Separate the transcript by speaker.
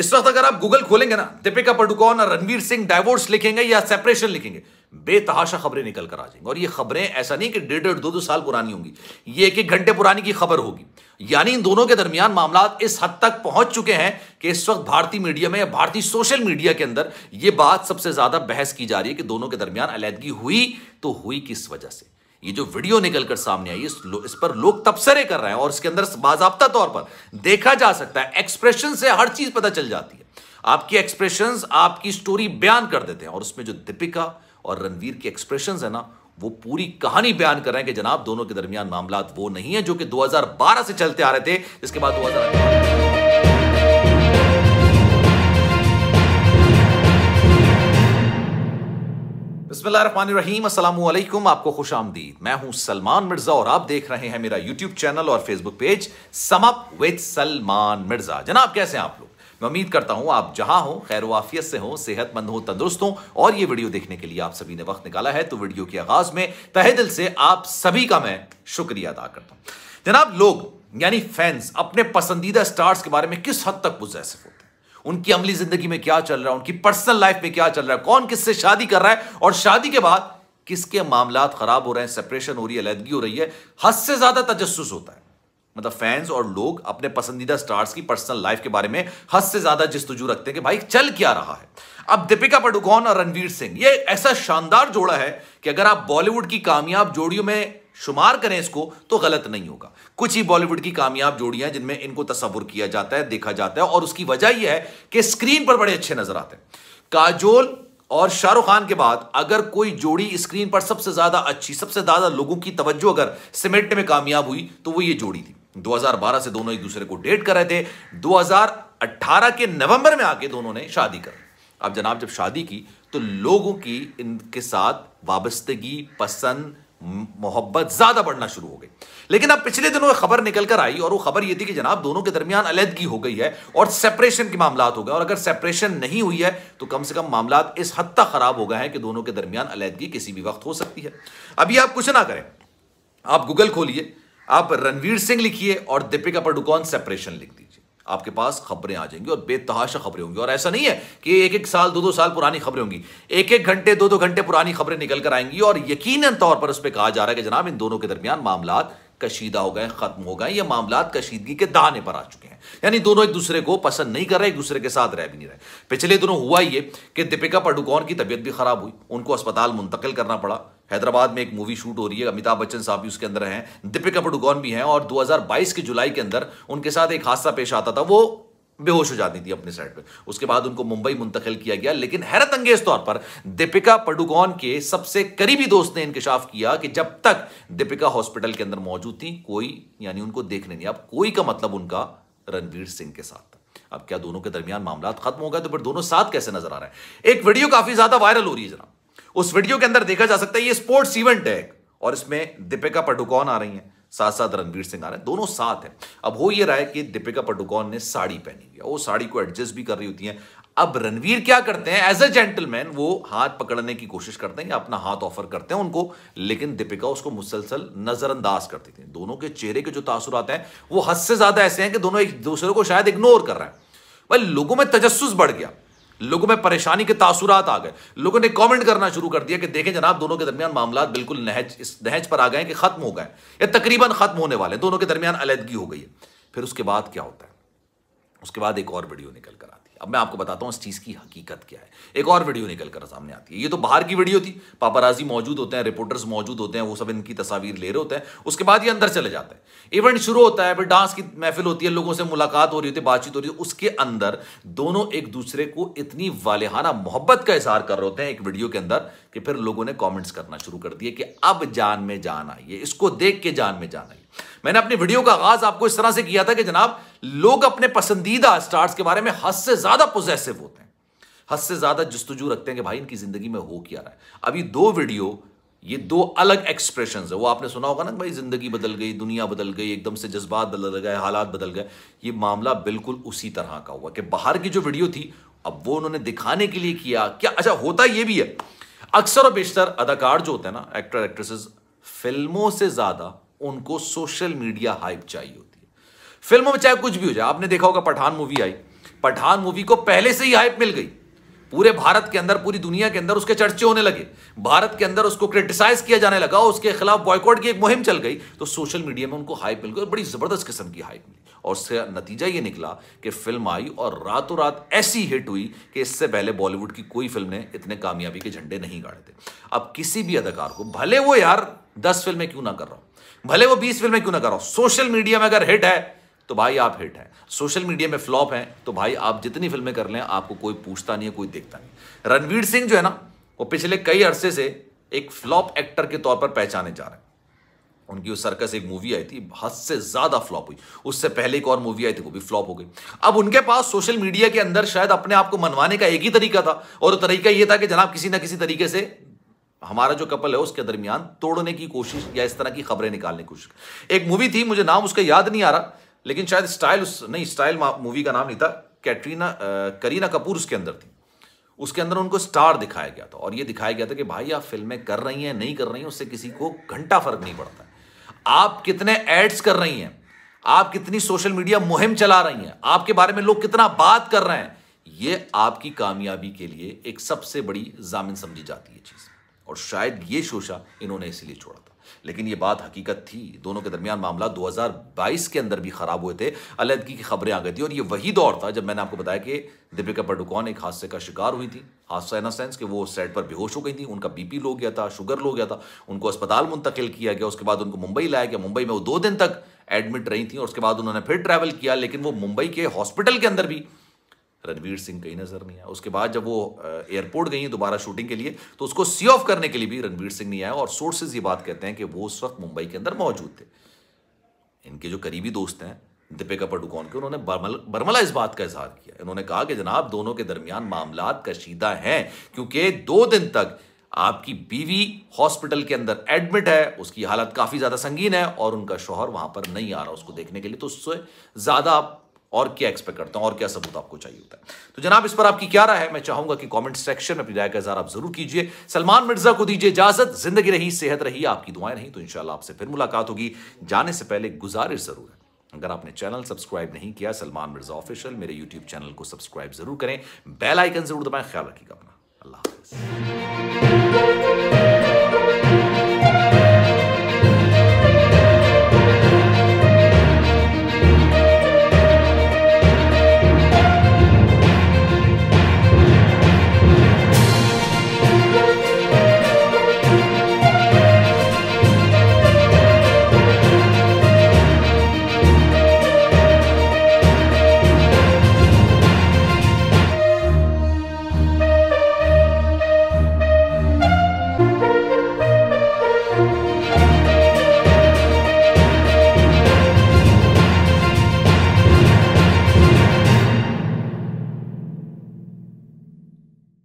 Speaker 1: इस वक्त अगर आप गूगल खोलेंगे ना दीपिका पडुकोन और रणवीर सिंह डाइवोर्स लिखेंगे या सेपरेशन लिखेंगे बेतहाशा खबरें निकल कर आ जाएंगी और ये खबरें ऐसा नहीं कि डेढ़ डेढ़ दो दो साल पुरानी होंगी ये एक एक घंटे पुरानी की खबर होगी यानी इन दोनों के दरमियान मामला इस हद तक पहुंच चुके हैं कि इस वक्त भारतीय मीडिया में या भारतीय सोशल मीडिया के अंदर यह बात सबसे ज्यादा बहस की जा रही है कि दोनों के दरमियान अलहदगी हुई तो हुई किस वजह से ये जो वीडियो निकलकर सामने आई इस, इस पर लोग तबसरे कर रहे हैं और इसके अंदर बाजाबता तौर पर देखा जा सकता है एक्सप्रेशन से हर चीज पता चल जाती है आपकी एक्सप्रेशन आपकी स्टोरी बयान कर देते हैं और उसमें जो दीपिका और रणवीर के एक्सप्रेशन है ना वो पूरी कहानी बयान कर रहे हैं कि जनाब दोनों के दरमियान मामला वो नहीं है जो कि 2012 से चलते आ रहे थे जिसके बाद 2018 बिस्मिल्लाम असलम आपको खुश आमदीद मैं हूं सलमान मिर्जा और आप देख रहे हैं मेरा यूट्यूब चैनल और Facebook page sum up with Salman Mirza जनाब कैसे हैं आप लोग मैं उम्मीद करता हूं आप जहां हो खैर वाफियत से हो सेहतमंद हो तंदुरुस्त हो और ये वीडियो देखने के लिए आप सभी ने वक्त निकाला है तो वीडियो के आगाज में तहे दिल से आप सभी का मैं शुक्रिया अदा करता हूं जनाब लोग यानी फैंस अपने पसंदीदा स्टार्स के बारे में किस हद तक मुजैसफ होते उनकी अमली जिंदगी में क्या चल रहा है उनकी पर्सनल लाइफ में क्या चल रहा है कौन किससे शादी कर रहा है और शादी के बाद किसके मामला खराब हो रहे हैं सेपरेशन हो रही है अलहदगी हो रही है हद से ज्यादा तजस्स होता है मतलब फैंस और लोग अपने पसंदीदा स्टार्स की पर्सनल लाइफ के बारे में हद से ज्यादा जस्तजू रखते हैं कि भाई चल क्या रहा है अब दीपिका पडुकोन और रणवीर सिंह ये ऐसा शानदार जोड़ा है कि अगर आप बॉलीवुड की कामयाब जोड़ियों में शुमार करें इसको तो गलत नहीं होगा कुछ ही बॉलीवुड की कामयाब जोड़ियां जिनमें इनको तस्वुर किया जाता है देखा जाता है और उसकी वजह यह है कि स्क्रीन पर बड़े अच्छे नजर आते हैं काजोल और शाहरुख खान के बाद अगर कोई जोड़ी स्क्रीन पर सबसे ज्यादा अच्छी सबसे ज्यादा लोगों की तवज्जो अगर सिमेंट में कामयाब हुई तो वो ये जोड़ी थी 2012 से दोनों एक दूसरे को डेट कर रहे थे 2018 के नवंबर में आके दोनों ने शादी कर अब जनाब जब शादी की तो लोगों की इनके साथ वाबस्तगी पसंद मोहब्बत ज्यादा बढ़ना शुरू हो गई लेकिन अब पिछले दिनों खबर निकल कर आई और वो खबर ये थी कि जनाब दोनों के दरमियान अलहदगी हो गई है और सेपरेशन के मामला हो गए और अगर सेपरेशन नहीं हुई है तो कम से कम मामला इस हद तक खराब हो गए हैं कि दोनों के दरमियान अलहदगी किसी भी वक्त हो सकती है अभी आप कुछ ना करें आप गूगल खोलिए आप रणवीर सिंह लिखिए और दीपिका पडुकॉन सेपरेशन लिख दिए आपके पास खबरें आ जाएंगी और बेतहाशा खबरें होंगी और ऐसा नहीं है कि एक एक साल दो दो साल पुरानी खबरें होंगी एक एक घंटे दो दो घंटे पुरानी खबरें निकल कर आएंगी और यकीन तौर पर उस पर कहा जा रहा है कि जनाब इन दोनों के दरमियान मामला कशीदा हो गए ख़त्म हो गए ये मामला कशीदगी के दाने पर आ चुके हैं यानी दोनों एक दूसरे को पसंद नहीं कर रहे एक दूसरे के साथ रह भी नहीं रहे पिछले दिनों हुआ ये कि दीपिका पाडुकोण की तबीयत भी ख़राब हुई उनको अस्पताल मुंतकिल करना पड़ा हैदराबाद में एक मूवी शूट हो रही है अमिताभ बच्चन साहब भी उसके अंदर हैं दीपिका पाडुकोण भी हैं और 2022 के जुलाई के अंदर उनके साथ एक हादसा पेश आता था वो बेहोश हो जाती थी अपने साइड पे उसके बाद उनको मुंबई मुंतकिल किया गया लेकिन हैरत अंगेज तौर पर दीपिका पडुकोन के सबसे करीबी दोस्त ने इंकशाफ किया कि जब तक दीपिका हॉस्पिटल के अंदर मौजूद थी कोई यानी उनको देखने नहीं अब कोई का मतलब उनका रणवीर सिंह के साथ अब क्या दोनों के दरमियान मामला खत्म हो गए तो फिर दोनों साथ कैसे नजर आ रहे हैं एक वीडियो काफी ज्यादा वायरल हो रही है जनाब उस वीडियो के अंदर देखा जा सकता है ये स्पोर्ट्स इवेंट है और इसमें दीपिका पडुकोन आ रही है साथ साथ रणवीर सिंह आ रहे हैं दोनों साथ हैं अब हो ये रहा है कि दीपिका पडुकोन ने साड़ी पहनी हुई है वो साड़ी को एडजस्ट भी कर रही होती हैं अब रणवीर क्या करते हैं एज अ जेंटलमैन वो हाथ पकड़ने की कोशिश करते हैं या अपना हाथ ऑफर करते हैं उनको लेकिन दीपिका उसको मुसलसल नजरअंदाज करती थी दोनों के चेहरे के जो आते हैं वो हद से ज्यादा ऐसे हैं कि दोनों एक दूसरे को शायद इग्नोर कर रहे हैं भाई लोगों में तजस्स बढ़ गया लोगों में परेशानी के तासुरात आ गए लोगों ने कमेंट करना शुरू कर दिया कि देखें जनाब दोनों के दरमियान मामला बिल्कुल नहज इस नहज पर आ गए कि खत्म हो गए या तकरीबन खत्म होने वाले दोनों के दरमियान अलहदगी हो गई है फिर उसके बाद क्या होता है उसके बाद एक और वीडियो निकल कर आता अब मैं आपको बताता हूँ इस चीज़ की हकीकत क्या है एक और वीडियो निकल कर सामने आती है ये तो बाहर की वीडियो थी पापाराजी मौजूद होते हैं रिपोर्टर्स मौजूद होते हैं वो सब इनकी तस्वीर ले रहे होते हैं उसके बाद ये अंदर चले जाते हैं इवेंट शुरू होता है फिर डांस की महफिल होती है लोगों से मुलाकात हो रही होती है बातचीत हो रही है उसके अंदर दोनों एक दूसरे को इतनी वालेहाना मोहब्बत का इजहार कर रहे होते हैं एक वीडियो के अंदर कि फिर लोगों ने कॉमेंट्स करना शुरू कर दिए कि अब जान में जान आइए इसको देख के जान में जान आइए मैंने अपनी वीडियो का आगाज आपको इस तरह से किया था कि जनाब लोग अपने पसंदीदा स्टार्स के बारे में हद से ज्यादा पोजेसिव होते हैं हद से ज्यादा जस्तुजू रखते हैं कि भाई इनकी जिंदगी में हो क्या रहा है अभी दो वीडियो ये दो अलग एक्सप्रेशन है वो आपने सुना होगा ना भाई जिंदगी बदल गई दुनिया बदल गई एकदम से जज्बात बदल गए हालात बदल गए ये मामला बिल्कुल उसी तरह का हुआ कि बाहर की जो वीडियो थी अब वो उन्होंने दिखाने के लिए किया क्या अच्छा होता ये भी है अक्सर और बेशतर अदाकार जो होते हैं ना एक्टर एक्ट्रेसेस फिल्मों से ज्यादा उनको सोशल मीडिया हाइप चाहिए होती है फिल्मों में चाहे कुछ भी हो जाए आपने देखा होगा पठान मूवी आई पठान मूवी को पहले से ही हाइप मिल गई पूरे भारत के अंदर पूरी दुनिया के अंदर उसके चर्चे होने लगे भारत के अंदर उसको क्रिटिसाइज किया जाने लगा उसके खिलाफ बॉयकॉट की एक मुहिम चल गई तो सोशल मीडिया में उनको हाइप मिल गई और बड़ी जबरदस्त किस्म की हाइप मिली और उससे नतीजा ये निकला कि फिल्म आई और रातों रात ऐसी हिट हुई कि इससे पहले बॉलीवुड की कोई फिल्म ने इतने कामयाबी के झंडे नहीं गाड़े थे अब किसी भी अदाकार को भले वो यार दस फिल्में क्यों ना कर रहा हूं भले वो बीस फिल्में क्यों ना करो सोशल मीडिया में अगर हिट है तो भाई आप हिट हैं सोशल मीडिया में फ्लॉप हैं तो भाई आप जितनी फिल्में कर लें आपको कोई पूछता नहीं है कोई देखता नहीं रणवीर सिंह जो है ना वो पिछले कई अरसे से एक फ्लॉप एक्टर के तौर पर पहचाने जा रहे हैं उनकी उस सर्कस एक मूवी आई थी हद से ज्यादा फ्लॉप हुई उससे पहले एक और मूवी आई थी वो भी फ्लॉप हो गई अब उनके पास सोशल मीडिया के अंदर शायद अपने आप को मनवाने का एक ही तरीका था और तरीका यह था कि जनाब किसी ना किसी तरीके से हमारा जो कपल है उसके दरमियान तोड़ने की कोशिश या इस तरह की खबरें निकालने की कोशिश एक मूवी थी मुझे नाम उसका याद नहीं आ रहा लेकिन शायद स्टाइल उस नहीं स्टाइल मूवी का नाम नहीं था कैटरीना करीना कपूर उसके अंदर थी उसके अंदर उनको स्टार दिखाया गया था और ये दिखाया गया था कि भाई आप फिल्में कर रही हैं नहीं कर रही हैं उससे किसी को घंटा फर्क नहीं पड़ता आप कितने एड्स कर रही हैं आप कितनी सोशल मीडिया मुहिम चला रही हैं आपके बारे में लोग कितना बात कर रहे हैं ये आपकी कामयाबी के लिए एक सबसे बड़ी जामिन समझी जाती है चीज़ और शायद ये शोशा इन्होंने इसलिए छोड़ा था लेकिन ये बात हकीकत थी दोनों के दरमियान मामला 2022 के अंदर भी खराब हुए थे अलहदगी की खबरें आ गई थी और ये वही दौर था जब मैंने आपको बताया कि दीपिका पाडुकोन एक हादसे का शिकार हुई थी हादसा इन सेंस कि वो सेट पर बेहोश हो गई थी उनका बीपी लो गया था शुगर लो गया था उनको अस्पताल मुंतकिल किया गया उसके बाद उनको मुंबई लाया गया मुंबई में वो दो दिन तक एडमिट रही थी और उसके बाद उन्होंने फिर ट्रैवल किया लेकिन वो मुंबई के हॉस्पिटल के अंदर भी रणवीर सिंह कहीं नजर नहीं आया उसके बाद जब वो एयरपोर्ट गई दोबारा शूटिंग के लिए तो उसको सी ऑफ करने के लिए भी रणवीर सिंह नहीं आया और सोर्सेज ये बात कहते हैं कि वो उस वक्त मुंबई के अंदर मौजूद थे इनके जो करीबी दोस्त हैं दीपिका पडुकोन के उन्होंने बर्मल, बर्मला इस बात का इजहार किया इन्होंने कहा कि जनाब दोनों के दरमियान मामला कशीदा हैं क्योंकि दो दिन तक आपकी बीवी हॉस्पिटल के अंदर एडमिट है उसकी हालत काफ़ी ज़्यादा संगीन है और उनका शोहर वहां पर नहीं आ रहा उसको देखने के लिए तो उससे ज़्यादा और क्या एक्सपेक्ट करता हूं और क्या सबूत आपको चाहिए होता है तो जनाब इस पर आपकी क्या राय है मैं चाहूंगा कि कमेंट सेक्शन में अपनी राय का इजहार आप जरूर कीजिए सलमान मिर्जा को दीजिए इजाजत जिंदगी रही सेहत रही आपकी दुआएं रही तो इंशाल्लाह आपसे फिर मुलाकात होगी जाने से पहले गुजारिश जरूर है अगर आपने चैनल सब्सक्राइब नहीं किया सलमान मिर्जा ऑफिशियल मेरे यूट्यूब चैनल को सब्सक्राइब जरूर करें बेल आइकन जरूर दबाएं ख्याल रखिएगा अपना अल्लाह